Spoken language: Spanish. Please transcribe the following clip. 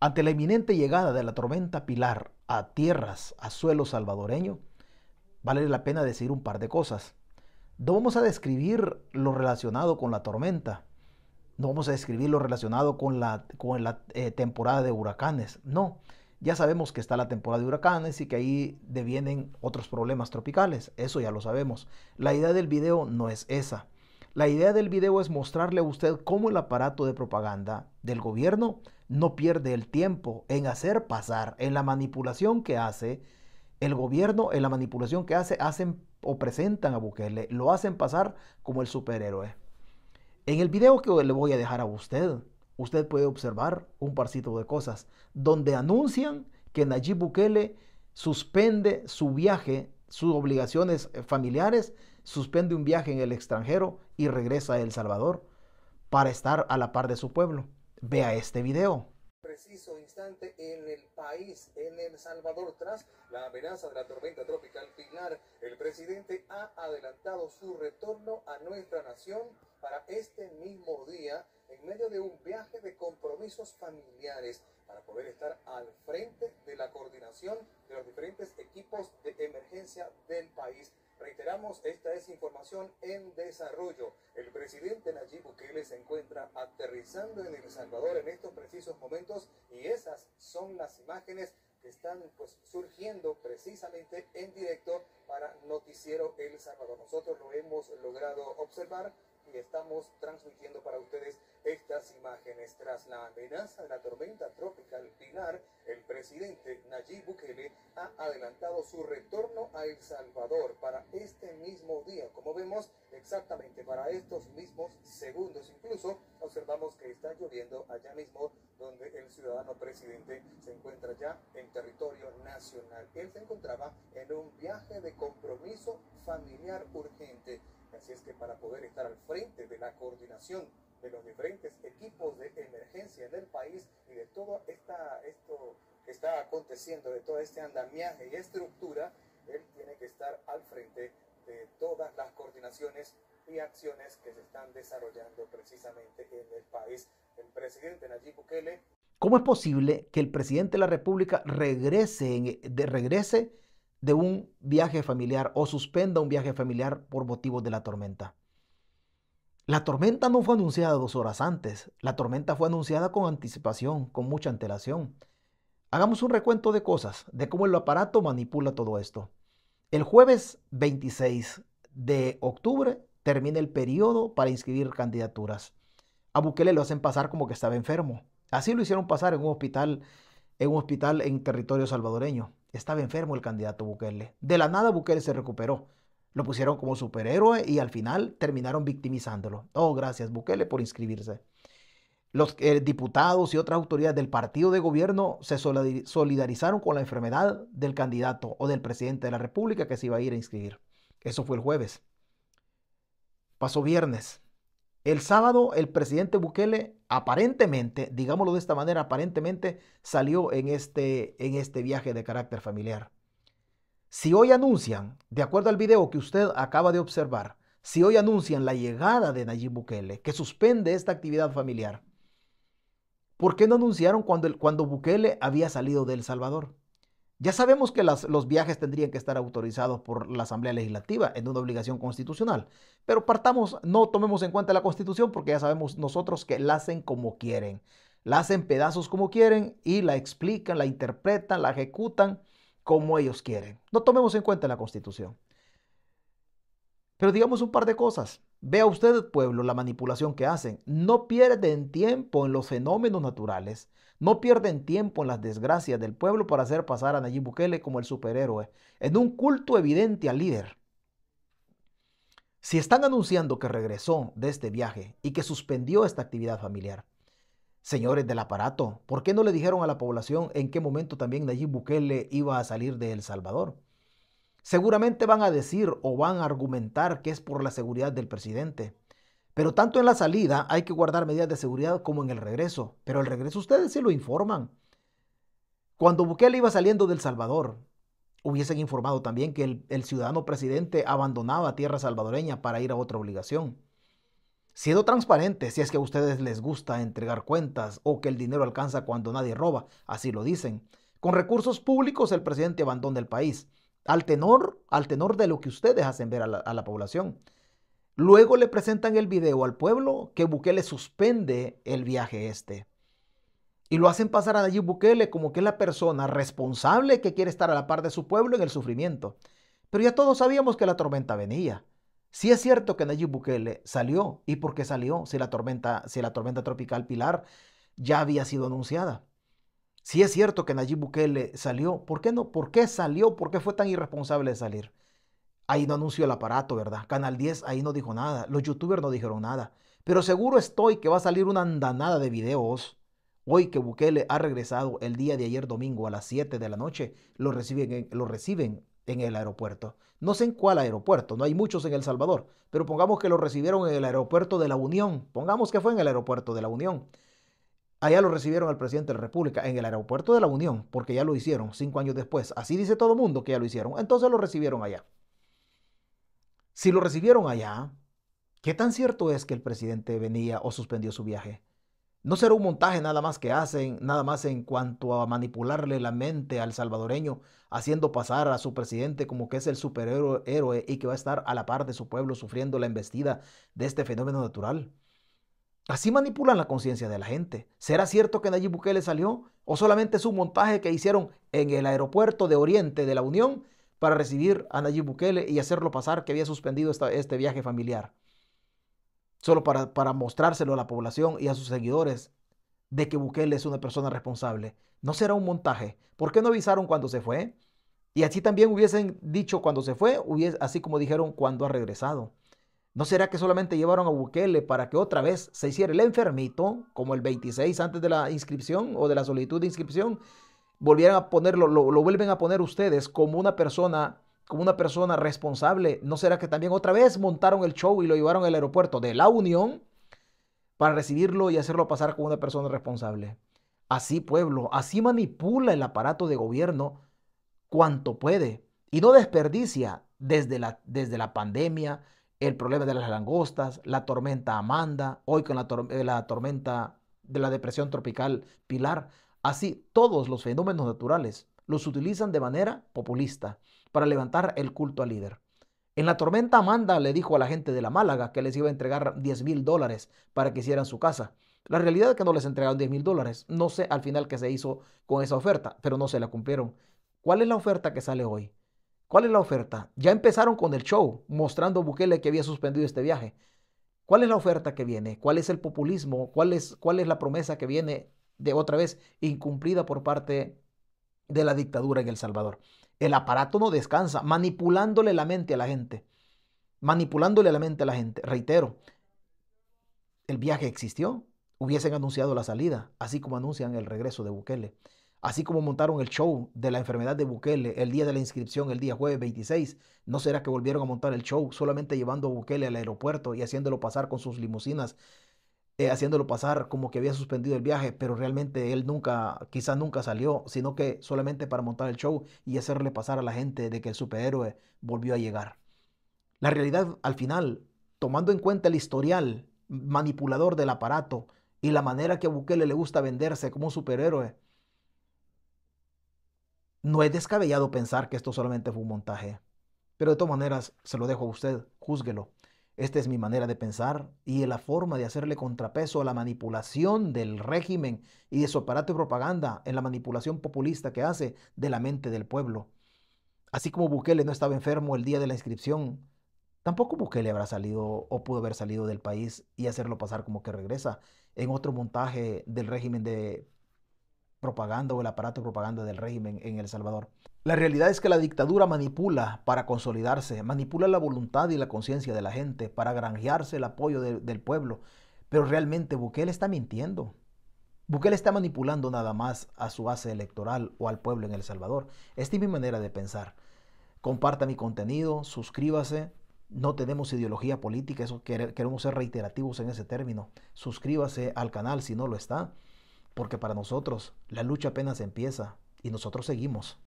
Ante la inminente llegada de la tormenta Pilar a tierras, a suelo salvadoreño, vale la pena decir un par de cosas. No vamos a describir lo relacionado con la tormenta, no vamos a describir lo relacionado con la, eh, temporada de huracanes, no. Ya sabemos que está la temporada de huracanes y que ahí devienen otros problemas tropicales, eso ya lo sabemos. La idea del video no es esa. La idea del video es mostrarle a usted cómo el aparato de propaganda del gobierno no pierde el tiempo en hacer pasar, en la manipulación que hace el gobierno, en la manipulación que hace, hacen o presentan a Bukele, lo hacen pasar como el superhéroe. En el video que le voy a dejar a usted, usted puede observar un parcito de cosas donde anuncian que Nayib Bukele suspende su viaje, sus obligaciones eh, familiares, suspende un viaje en el extranjero y regresa a El Salvador para estar a la par de su pueblo. Vea este video preciso instante en el país, en El Salvador. Tras la amenaza de la tormenta tropical Pilar, el presidente ha adelantado su retorno a nuestra nación para este mismo día en medio de un viaje de compromisos familiares para poder estar al frente de la coordinación de los diferentes equipos de emergencia del país. Reiteramos, esta es información en desarrollo. El presidente Nayib Bukele se encuentra aterrizando en El Salvador en estos precisos momentos y esas son las imágenes que están pues, surgiendo precisamente en directo para Noticiero El Salvador. Nosotros lo hemos logrado observar y estamos transmitiendo para ustedes estas imágenes tras la amenaza de la tormenta tropical Pilar, el presidente Nayib Bukele ha adelantado su retorno a El Salvador para este mismo día. Como vemos, exactamente para estos mismos segundos incluso, observamos que está lloviendo allá mismo donde el ciudadano presidente se encuentra ya en territorio nacional. Él se encontraba en un viaje de compromiso familiar urgente. Así es que para poder estar al frente de la coordinación de los diferentes equipos de emergencia del país y de todo esto que está aconteciendo, de todo este andamiaje y estructura, él tiene que estar al frente de todas las coordinaciones y acciones que se están desarrollando precisamente en el país. El presidente Nayib Bukele. ¿Cómo es posible que el presidente de la República regrese, de, regrese de un viaje familiar o suspenda un viaje familiar por motivos de la tormenta? La tormenta no fue anunciada dos horas antes, la tormenta fue anunciada con anticipación, con mucha antelación. Hagamos un recuento de cosas, de cómo el aparato manipula todo esto. El jueves 26 de octubre termina el periodo para inscribir candidaturas. A Bukele lo hacen pasar como que estaba enfermo. Así lo hicieron pasar en un hospital en un hospital en territorio salvadoreño. Estaba enfermo el candidato Bukele. De la nada Bukele se recuperó. Lo pusieron como superhéroe y al final terminaron victimizándolo. Oh, gracias Bukele por inscribirse. Los eh, diputados y otras autoridades del partido de gobierno se solidarizaron con la enfermedad del candidato o del presidente de la República que se iba a ir a inscribir. Eso fue el jueves. Pasó viernes. El sábado el presidente Bukele aparentemente, digámoslo de esta manera, aparentemente salió en este, en este viaje de carácter familiar. Si hoy anuncian, de acuerdo al video que usted acaba de observar, si hoy anuncian la llegada de Nayib Bukele, que suspende esta actividad familiar, ¿por qué no anunciaron cuando, cuando Bukele había salido de El Salvador? Ya sabemos que los viajes tendrían que estar autorizados por la Asamblea Legislativa en una obligación constitucional, pero partamos, no tomemos en cuenta la Constitución porque ya sabemos nosotros que la hacen como quieren, la hacen pedazos como quieren y la explican, la interpretan, la ejecutan como ellos quieren. No tomemos en cuenta la Constitución. Pero digamos un par de cosas. Vea usted, pueblo, la manipulación que hacen. No pierden tiempo en los fenómenos naturales. No pierden tiempo en las desgracias del pueblo para hacer pasar a Nayib Bukele como el superhéroe. En un culto evidente al líder. Si están anunciando que regresó de este viaje y que suspendió esta actividad familiar, Señores del aparato, ¿por qué no le dijeron a la población en qué momento también Nayib Bukele iba a salir de El Salvador? Seguramente van a decir o van a argumentar que es por la seguridad del presidente. Pero tanto en la salida hay que guardar medidas de seguridad como en el regreso. Pero el regreso ustedes sí lo informan. Cuando Bukele iba saliendo del Salvador, hubiesen informado también que el, el ciudadano presidente abandonaba tierra salvadoreña para ir a otra obligación. Siendo transparente, si es que a ustedes les gusta entregar cuentas o que el dinero alcanza cuando nadie roba, así lo dicen. Con recursos públicos el presidente abandona el país, al tenor, al tenor de lo que ustedes hacen ver a la, a la población. Luego le presentan el video al pueblo que Bukele suspende el viaje este. Y lo hacen pasar a Nayib Bukele como que es la persona responsable que quiere estar a la par de su pueblo en el sufrimiento. Pero ya todos sabíamos que la tormenta venía. Si es cierto que Nayib Bukele salió, ¿y por qué salió? Si la tormenta, si la tormenta tropical Pilar ya había sido anunciada. Si es cierto que Nayib Bukele salió, ¿por qué no? ¿Por qué salió? ¿Por qué fue tan irresponsable de salir? Ahí no anunció el aparato, ¿verdad? Canal 10 ahí no dijo nada, los youtubers no dijeron nada. Pero seguro estoy que va a salir una andanada de videos. Hoy que Bukele ha regresado el día de ayer domingo a las 7 de la noche, lo reciben, lo reciben en el aeropuerto. No sé en cuál aeropuerto, no hay muchos en El Salvador, pero pongamos que lo recibieron en el aeropuerto de la Unión, pongamos que fue en el aeropuerto de la Unión. Allá lo recibieron al presidente de la República, en el aeropuerto de la Unión, porque ya lo hicieron cinco años después. Así dice todo mundo que ya lo hicieron. Entonces lo recibieron allá. Si lo recibieron allá, ¿qué tan cierto es que el presidente venía o suspendió su viaje? No será un montaje nada más que hacen, nada más en cuanto a manipularle la mente al salvadoreño, haciendo pasar a su presidente como que es el superhéroe y que va a estar a la par de su pueblo sufriendo la embestida de este fenómeno natural. Así manipulan la conciencia de la gente. ¿Será cierto que Nayib Bukele salió? ¿O solamente es un montaje que hicieron en el aeropuerto de Oriente de la Unión para recibir a Nayib Bukele y hacerlo pasar que había suspendido este viaje familiar? solo para, mostrárselo a la población y a sus seguidores de que Bukele es una persona responsable. No será un montaje. ¿Por qué no avisaron cuando se fue? Y así también hubiesen dicho cuando se fue, así como dijeron cuando ha regresado. ¿No será que solamente llevaron a Bukele para que otra vez se hiciera el enfermito, como el 26 antes de la inscripción o de la solicitud de inscripción? Volvieran a ponerlo, lo, lo vuelven a poner ustedes como una persona como una persona responsable, ¿no será que también otra vez montaron el show y lo llevaron al aeropuerto de la Unión para recibirlo y hacerlo pasar como una persona responsable? Así pueblo, así manipula el aparato de gobierno cuanto puede y no desperdicia desde la, desde la pandemia, el problema de las langostas, la tormenta Amanda, hoy con la, eh, la tormenta de la depresión tropical Pilar. Así, todos los fenómenos naturales los utilizan de manera populista para levantar el culto al líder. En la tormenta, Amanda le dijo a la gente de la Málaga que les iba a entregar 10 mil dólares para que hicieran su casa. La realidad es que no les entregaron 10 mil dólares. No sé al final qué se hizo con esa oferta, pero no se la cumplieron. ¿Cuál es la oferta que sale hoy? ¿Cuál es la oferta? Ya empezaron con el show, mostrando a Bukele que había suspendido este viaje. ¿Cuál es la oferta que viene? ¿Cuál es el populismo? ¿Cuál es, cuál es la promesa que viene de otra vez incumplida por parte de la dictadura en El Salvador? El aparato no descansa, manipulándole la mente a la gente. Manipulándole la mente a la gente. Reitero, el viaje existió. Hubiesen anunciado la salida, así como anuncian el regreso de Bukele. Así como montaron el show de la enfermedad de Bukele el día de la inscripción, el día jueves 26, ¿no será que volvieron a montar el show solamente llevando a Bukele al aeropuerto y haciéndolo pasar con sus limusinas eh, haciéndolo pasar como que había suspendido el viaje, pero realmente él nunca, quizás nunca salió, sino que solamente para montar el show y hacerle pasar a la gente de que el superhéroe volvió a llegar. La realidad al final, tomando en cuenta el historial manipulador del aparato y la manera que a Bukele le gusta venderse como superhéroe, no es descabellado pensar que esto solamente fue un montaje. Pero de todas maneras, se lo dejo a usted, júzguelo. Esta es mi manera de pensar y la forma de hacerle contrapeso a la manipulación del régimen y de su aparato de propaganda en la manipulación populista que hace de la mente del pueblo. Así como Bukele no estaba enfermo el día de la inscripción, tampoco Bukele habrá salido o pudo haber salido del país y hacerlo pasar como que regresa en otro montaje del régimen de propaganda o el aparato de propaganda del régimen en El Salvador. La realidad es que la dictadura manipula para consolidarse, manipula la voluntad y la conciencia de la gente para granjearse el apoyo del pueblo, pero realmente Bukele está mintiendo. Bukele está manipulando nada más a su base electoral o al pueblo en El Salvador. Esta es mi manera de pensar. Comparta mi contenido, suscríbase. No tenemos ideología política, eso queremos ser reiterativos en ese término. Suscríbase al canal si no lo está porque para nosotros la lucha apenas empieza y nosotros seguimos.